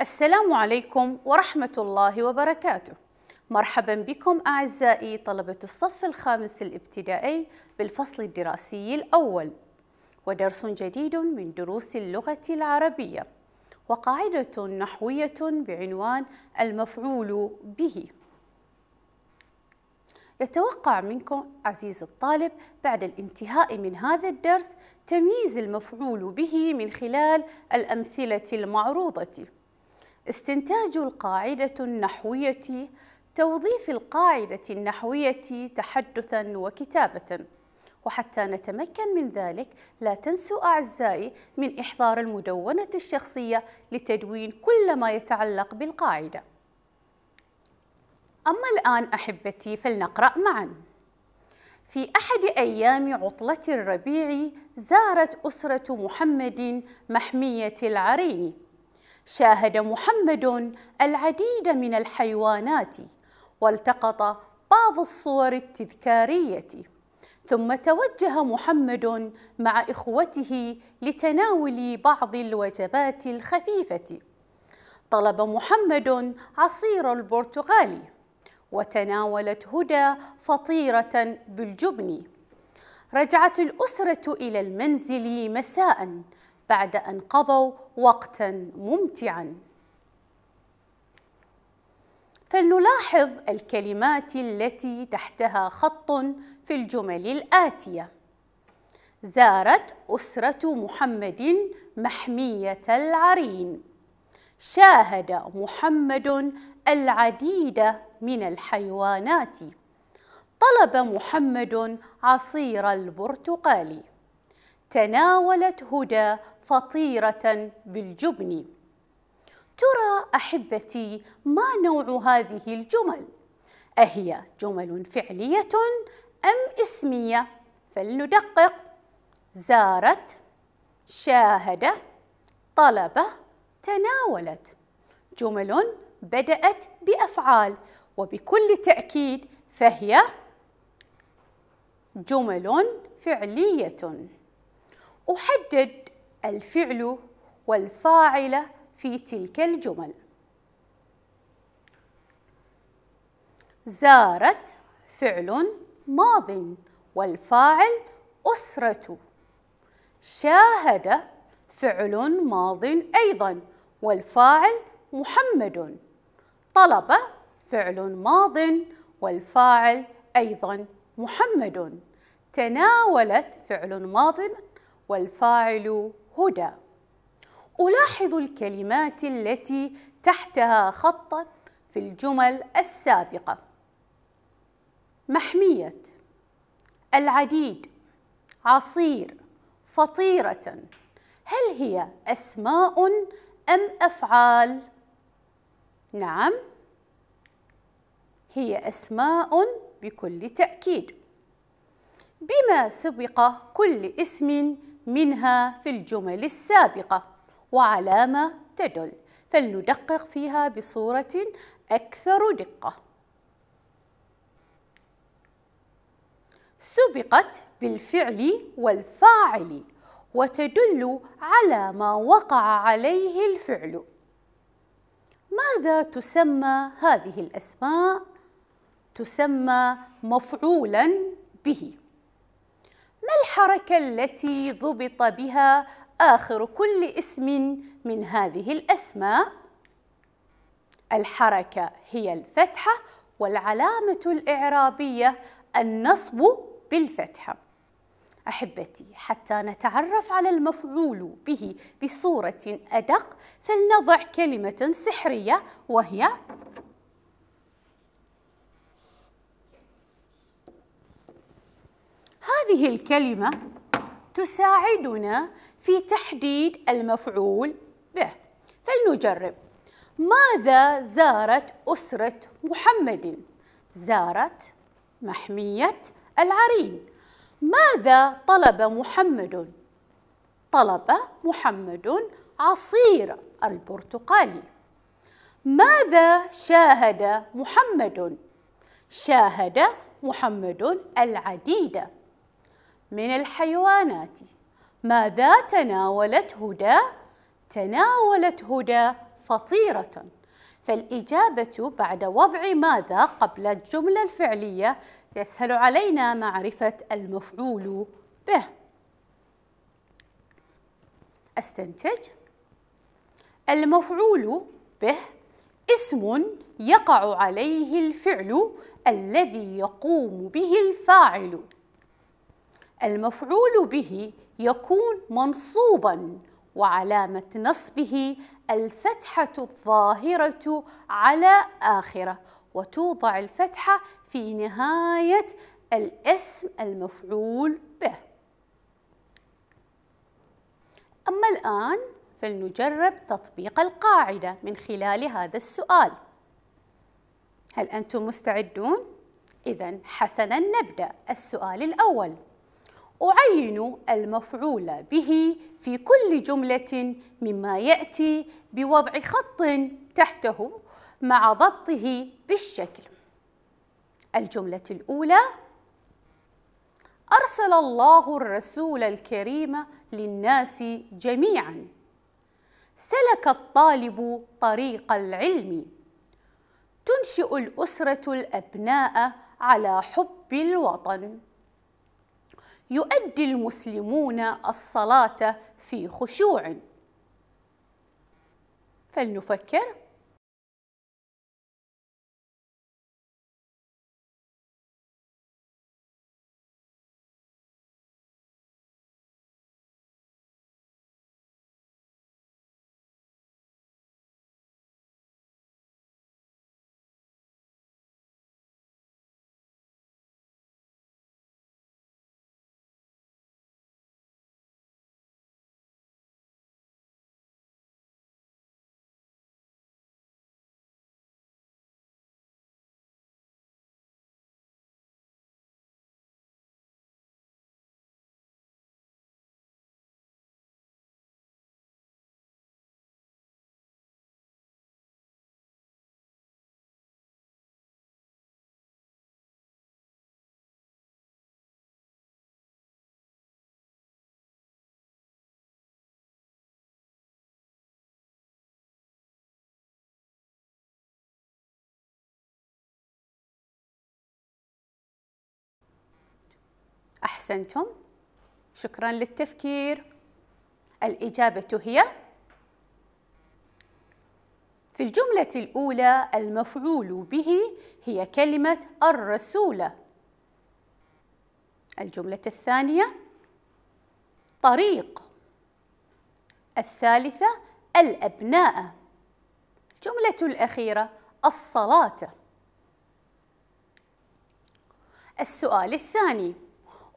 السلام عليكم ورحمة الله وبركاته مرحبا بكم أعزائي طلبة الصف الخامس الابتدائي بالفصل الدراسي الأول ودرس جديد من دروس اللغة العربية وقاعدة نحوية بعنوان المفعول به يتوقع منكم عزيزي الطالب بعد الانتهاء من هذا الدرس تمييز المفعول به من خلال الأمثلة المعروضة استنتاج القاعدة النحوية توظيف القاعدة النحوية تحدثاً وكتابةً وحتى نتمكن من ذلك لا تنسوا أعزائي من إحضار المدونة الشخصية لتدوين كل ما يتعلق بالقاعدة أما الآن أحبتي فلنقرأ معا في أحد أيام عطلة الربيع زارت أسرة محمد محمية العريني شاهد محمد العديد من الحيوانات والتقط بعض الصور التذكاريه ثم توجه محمد مع اخوته لتناول بعض الوجبات الخفيفه طلب محمد عصير البرتقال وتناولت هدى فطيره بالجبن رجعت الاسره الى المنزل مساء بعد أن قضوا وقتا ممتعا فلنلاحظ الكلمات التي تحتها خط في الجمل الآتية زارت أسرة محمد محمية العرين شاهد محمد العديد من الحيوانات طلب محمد عصير البرتقال تناولت هدى فطيرة بالجبن ترى أحبتي ما نوع هذه الجمل؟ أهي جمل فعلية أم اسمية؟ فلندقق زارت شاهد طلب تناولت جمل بدأت بأفعال وبكل تأكيد فهي جمل فعلية أحدد الفعل والفاعل في تلك الجمل زارت فعل ماض والفاعل أسرة شاهد فعل ماض أيضا والفاعل محمد طلب فعل ماض والفاعل أيضا محمد تناولت فعل ماض والفاعل هدى ألاحظ الكلمات التي تحتها خطا في الجمل السابقة محمية العديد عصير فطيرة هل هي أسماء أم أفعال؟ نعم هي أسماء بكل تأكيد بما سبق كل اسم منها في الجمل السابقة وعلامة تدل فلندقق فيها بصورة أكثر دقة سبقت بالفعل والفاعل وتدل على ما وقع عليه الفعل ماذا تسمى هذه الأسماء؟ تسمى مفعولا به ما الحركة التي ضبط بها آخر كل اسم من هذه الأسماء؟ الحركة هي الفتحة والعلامة الإعرابية النصب بالفتحة أحبتي حتى نتعرف على المفعول به بصورة أدق فلنضع كلمة سحرية وهي هذه الكلمة تساعدنا في تحديد المفعول به فلنجرب ماذا زارت أسرة محمد؟ زارت محمية العرين ماذا طلب محمد؟ طلب محمد عصير البرتقالي ماذا شاهد محمد؟ شاهد محمد العديد من الحيوانات ماذا تناولت هدى؟ تناولت هدى فطيرة فالإجابة بعد وضع ماذا قبل الجملة الفعلية يسهل علينا معرفة المفعول به استنتج المفعول به اسم يقع عليه الفعل الذي يقوم به الفاعل المفعول به يكون منصوبا وعلامة نصبه الفتحة الظاهرة على آخره وتوضع الفتحة في نهاية الاسم المفعول به أما الآن فلنجرب تطبيق القاعدة من خلال هذا السؤال هل أنتم مستعدون؟ إذا حسنا نبدأ السؤال الأول أعين المفعول به في كل جملة مما يأتي بوضع خط تحته مع ضبطه بالشكل الجملة الأولى أرسل الله الرسول الكريم للناس جميعا سلك الطالب طريق العلم تنشئ الأسرة الأبناء على حب الوطن يؤدي المسلمون الصلاة في خشوع فلنفكر أحسنتم شكرا للتفكير الإجابة هي في الجملة الأولى المفعول به هي كلمة الرسول الجملة الثانية طريق الثالثة الأبناء الجملة الأخيرة الصلاة السؤال الثاني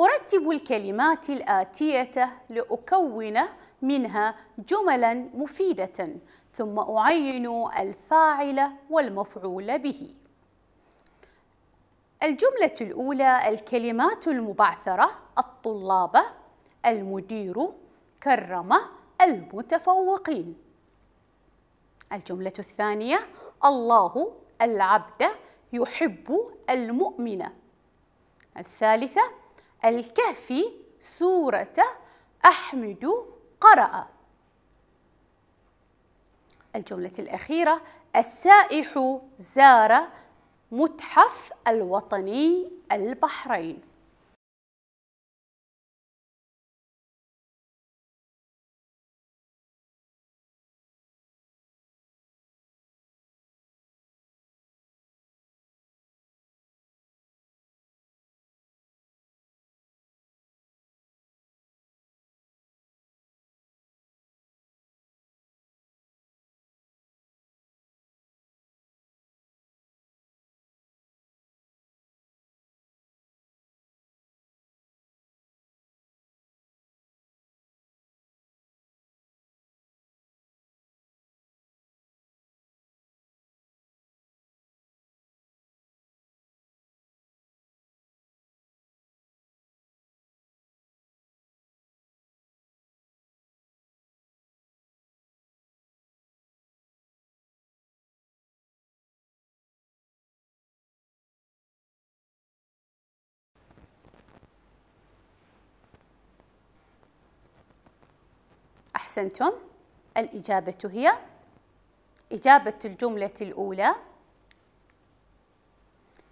أرتب الكلمات الآتية لأكون منها جملا مفيدة ثم أعين الفاعل والمفعول به الجملة الأولى الكلمات المبعثرة الطلاب المدير كرم المتفوقين الجملة الثانية الله العبد يحب المؤمن الثالثة الكهف سورة أحمد قرأ الجملة الأخيرة السائح زار متحف الوطني البحرين أحسنتم الإجابة هي إجابة الجملة الأولى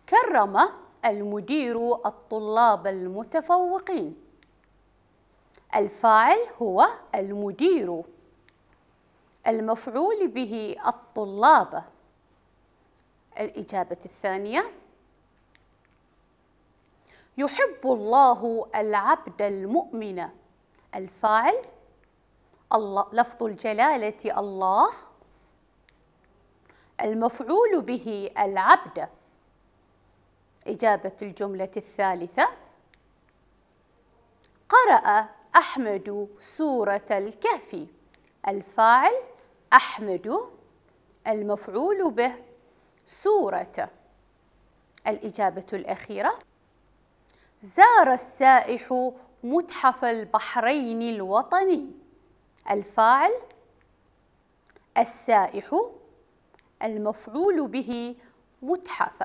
كرم المدير الطلاب المتفوقين الفاعل هو المدير المفعول به الطلاب الإجابة الثانية يحب الله العبد المؤمن الفاعل الله لفظ الجلالة الله المفعول به العبد إجابة الجملة الثالثة قرأ أحمد سورة الكهف الفاعل أحمد المفعول به سورة الإجابة الأخيرة زار السائح متحف البحرين الوطني الفاعل السائح المفعول به متحف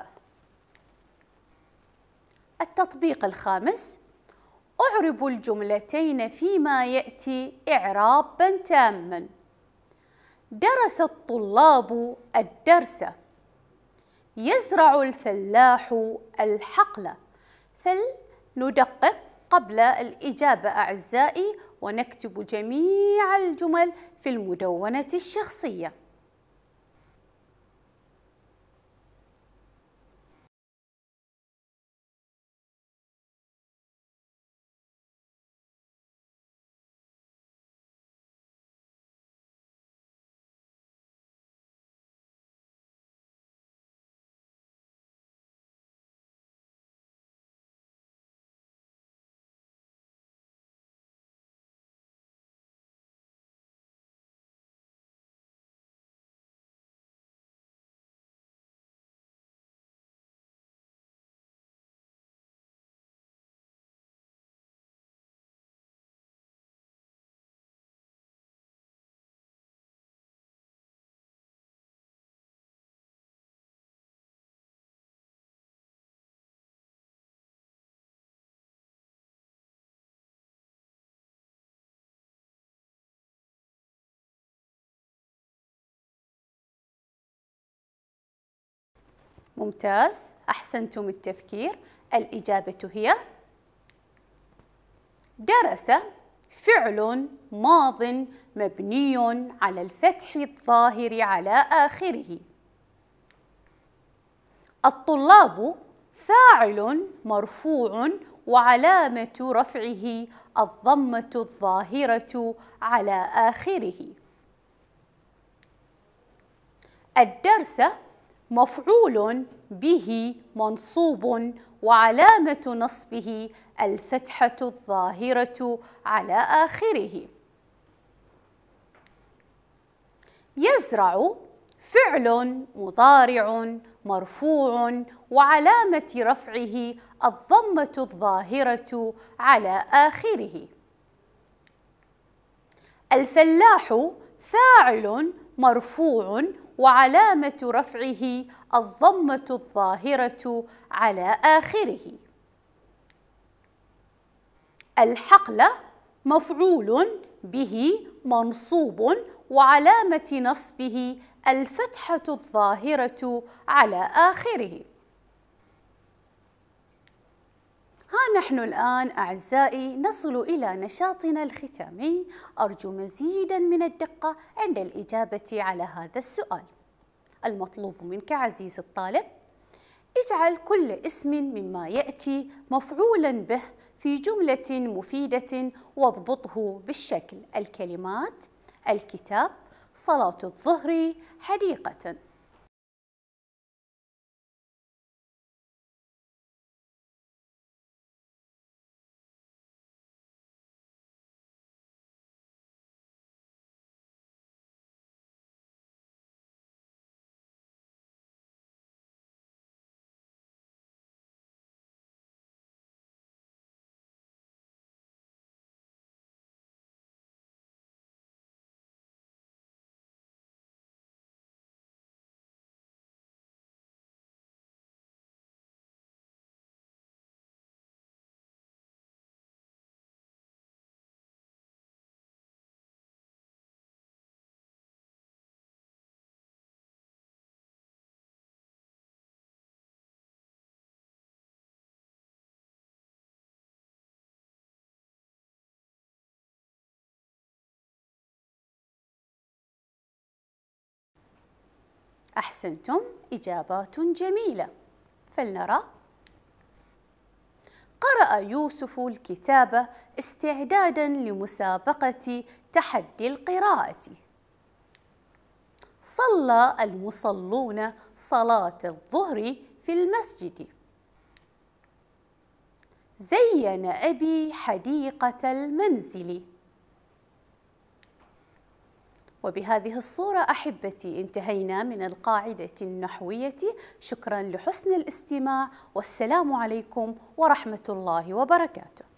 التطبيق الخامس أعرب الجملتين فيما يأتي إعرابا تاما درس الطلاب الدرس يزرع الفلاح الحقل فلندقق قبل الإجابة أعزائي ونكتب جميع الجمل في المدونة الشخصية ممتاز أحسنتم التفكير الإجابة هي درس فعل ماض مبني على الفتح الظاهر على آخره الطلاب فاعل مرفوع وعلامة رفعه الضمة الظاهرة على آخره الدرس مفعول به منصوب وعلامة نصبه الفتحة الظاهرة على آخره يزرع فعل مضارع مرفوع وعلامة رفعه الضمة الظاهرة على آخره الفلاح فاعل مرفوع وعلامة رفعه الضمة الظاهرة على آخره الحقل مفعول به منصوب وعلامة نصبه الفتحة الظاهرة على آخره ها نحن الآن أعزائي نصل إلى نشاطنا الختامي أرجو مزيدا من الدقة عند الإجابة على هذا السؤال المطلوب منك عزيزي الطالب اجعل كل اسم مما يأتي مفعولا به في جملة مفيدة واضبطه بالشكل الكلمات الكتاب صلاة الظهر حديقة أحسنتم إجابات جميلة فلنرى قرأ يوسف الكتاب استعدادا لمسابقة تحدي القراءة صلى المصلون صلاة الظهر في المسجد زين أبي حديقة المنزل وبهذه الصورة أحبتي انتهينا من القاعدة النحوية شكرا لحسن الاستماع والسلام عليكم ورحمة الله وبركاته